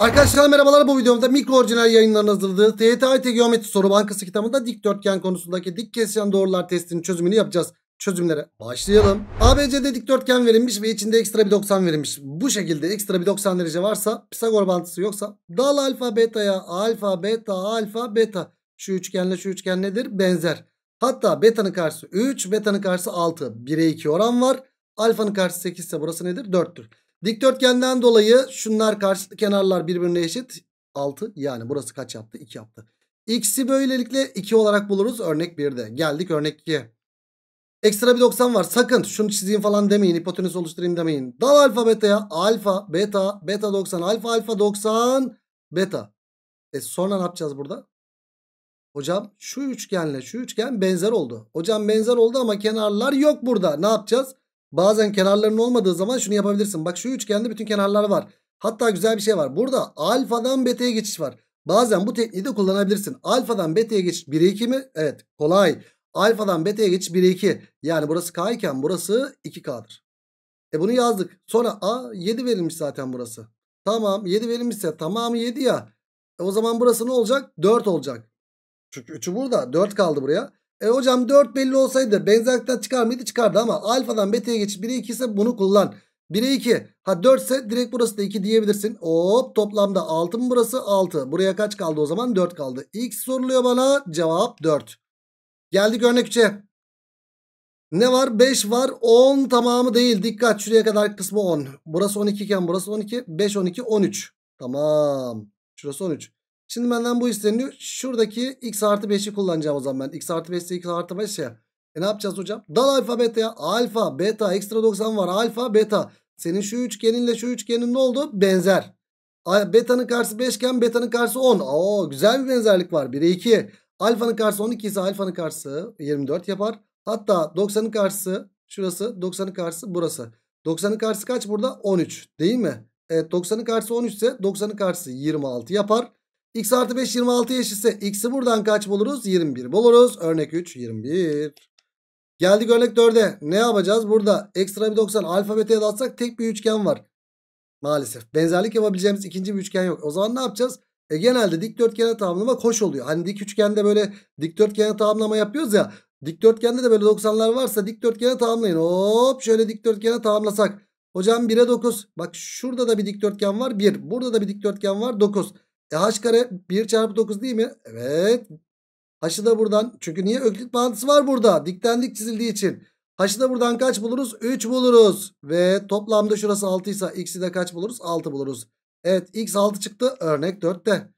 Arkadaşlar merhabalar bu videomda mikro orijinal yayınların hazırladığı TYT Geometri Soru Bankası kitabında dikdörtgen konusundaki dik kesişen doğrular testinin çözümünü yapacağız. Çözümlere başlayalım. ABC'de dikdörtgen verilmiş ve içinde ekstra bir 90 verilmiş. Bu şekilde ekstra bir 90 derece varsa Pisagor bağıntısı yoksa dal alfa beta'ya alfa beta alfa beta şu üçgenle şu üçgen nedir? Benzer. Hatta beta'nın karşısı 3 beta'nın karşısı 6. 1'e 2 oran var. Alfanın karşısı 8 ise burası nedir? 4'tür. Dikdörtgenden dolayı şunlar karşılıklı kenarlar birbirine eşit. 6 yani burası kaç yaptı? 2 yaptı. X'i böylelikle 2 olarak buluruz örnek 1'de. Geldik örnek 2'ye. Ekstra bir 90 var. Sakın şunu çizeyim falan demeyin. Hipotenüs oluşturayım demeyin. Dal alfa beta'ya. Alfa, beta, beta 90, alfa, alfa 90, beta. E sonra ne yapacağız burada? Hocam şu üçgenle şu üçgen benzer oldu. Hocam benzer oldu ama kenarlar yok burada. Ne yapacağız? Bazen kenarlarının olmadığı zaman şunu yapabilirsin. Bak şu üçgende bütün kenarlar var. Hatta güzel bir şey var. Burada alfadan beta'ya geçiş var. Bazen bu tekniği de kullanabilirsin. Alfadan beta'ya geçiş 1'e 2 mi? Evet kolay. Alfadan beta'ya geçiş 1'e 2. Yani burası k iken burası 2k'dır. E bunu yazdık. Sonra a 7 verilmiş zaten burası. Tamam 7 verilmişse tamamı 7 ya. E o zaman burası ne olacak? 4 olacak. Çünkü 3'ü burada. 4 kaldı buraya. E hocam 4 belli olsaydı benzerlikten çıkar mıydı? Çıkardı ama alfadan beta'ya geçip 1'e 2 ise bunu kullan. 1'e 2. Ha 4 ise direkt burası da 2 diyebilirsin. Hop toplamda 6 mı burası? 6. Buraya kaç kaldı o zaman? 4 kaldı. X soruluyor bana. Cevap 4. Geldik örnek 3'e. Ne var? 5 var. 10 tamamı değil. Dikkat şuraya kadar kısmı 10. Burası 12 iken burası 12. 5, 12, 13. Tamam. Şurası 13. Şimdi benden bu isteniyor. Şuradaki x artı 5'i kullanacağım o zaman ben. x artı 5 x artı 5 ya. E ne yapacağız hocam? Dal alfa ya. Alfa beta ekstra 90 var. Alfa beta. Senin şu üçgeninle şu üçgenin ne oldu? Benzer. Beta'nın karşısı 5 iken beta'nın karşısı 10. Oo güzel bir benzerlik var. 1'e 2. Alfanın karşısı 12 ise alfanın karşısı 24 yapar. Hatta 90'ın karşısı şurası. 90'ın karşısı burası. 90'ın karşısı kaç burada? 13 değil mi? Evet 90'ın karşısı 13 ise 90'ın karşısı 26 yapar. X artı 5 26 eşitse x'i buradan kaç buluruz? 21 buluruz. Örnek 3 21. Geldik örnek 4'e. Ne yapacağız? Burada ekstra bir 90 alfabeteye dağıtsak tek bir üçgen var. Maalesef. Benzerlik yapabileceğimiz ikinci bir üçgen yok. O zaman ne yapacağız? E genelde dikdörtgene tamamlama koş oluyor. Hani dik üçgende böyle dikdörtgene tamamlama yapıyoruz ya. Dikdörtgende de böyle 90'lar varsa dikdörtgene tamamlayın. Hop şöyle dikdörtgene tamamlasak. Hocam 1'e 9. Bak şurada da bir dikdörtgen var 1. Burada da bir dikdörtgen var 9. E h kare 1 çarpı 9 değil mi? Evet. H'ı da buradan. Çünkü niye? Öklit bağıntısı var burada. Dikten çizildiği için. H'ı da buradan kaç buluruz? 3 buluruz. Ve toplamda şurası 6 ise x'i de kaç buluruz? 6 buluruz. Evet x 6 çıktı. Örnek 4'te.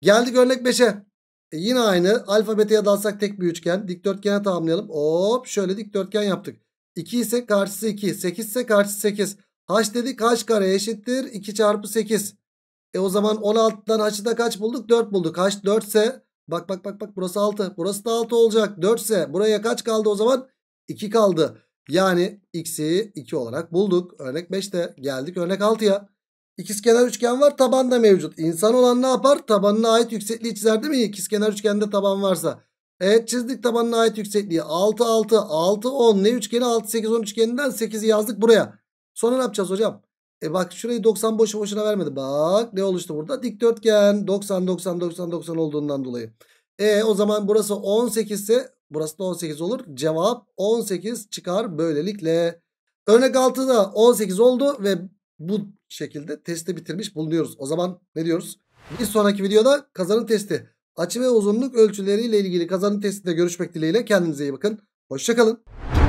Geldik örnek 5'e. E yine aynı. Alfa beta'ya dalsak tek bir üçgen. Dikdörtgene tamamlayalım. Hop şöyle dikdörtgen yaptık. 2 ise karşısı 2. 8 ise karşısı 8. H dedik. kaç kare eşittir. 2 çarpı 8. E o zaman 16'dan h'da kaç bulduk? 4 bulduk. H 4 ise bak bak bak bak burası 6. Burası da 6 olacak. 4 ise buraya kaç kaldı o zaman? 2 kaldı. Yani x'i 2 olarak bulduk. Örnek 5'te geldik örnek 6'ya. İkizkenar üçgen var taban da mevcut. İnsan olan ne yapar? Tabanına ait yüksekliği çizer değil mi? İkizkenar üçgende taban varsa. Evet çizdik tabanına ait yüksekliği. 6 6 6 10 ne üçgeni 6 8 10 üçgeninden 8'i yazdık buraya. Sonra ne yapacağız hocam? E bak şurayı 90 boşu boşuna vermedi. Bak ne oluştu burada? Dikdörtgen 90 90 90 90 olduğundan dolayı. E o zaman burası 18 ise burası da 18 olur. Cevap 18 çıkar böylelikle. Örnek 6'da 18 oldu ve bu şekilde testi bitirmiş bulunuyoruz. O zaman ne diyoruz? Bir sonraki videoda kazanın testi. Açı ve uzunluk ölçüleriyle ilgili kazanın testinde görüşmek dileğiyle kendinize iyi bakın. Hoşçakalın.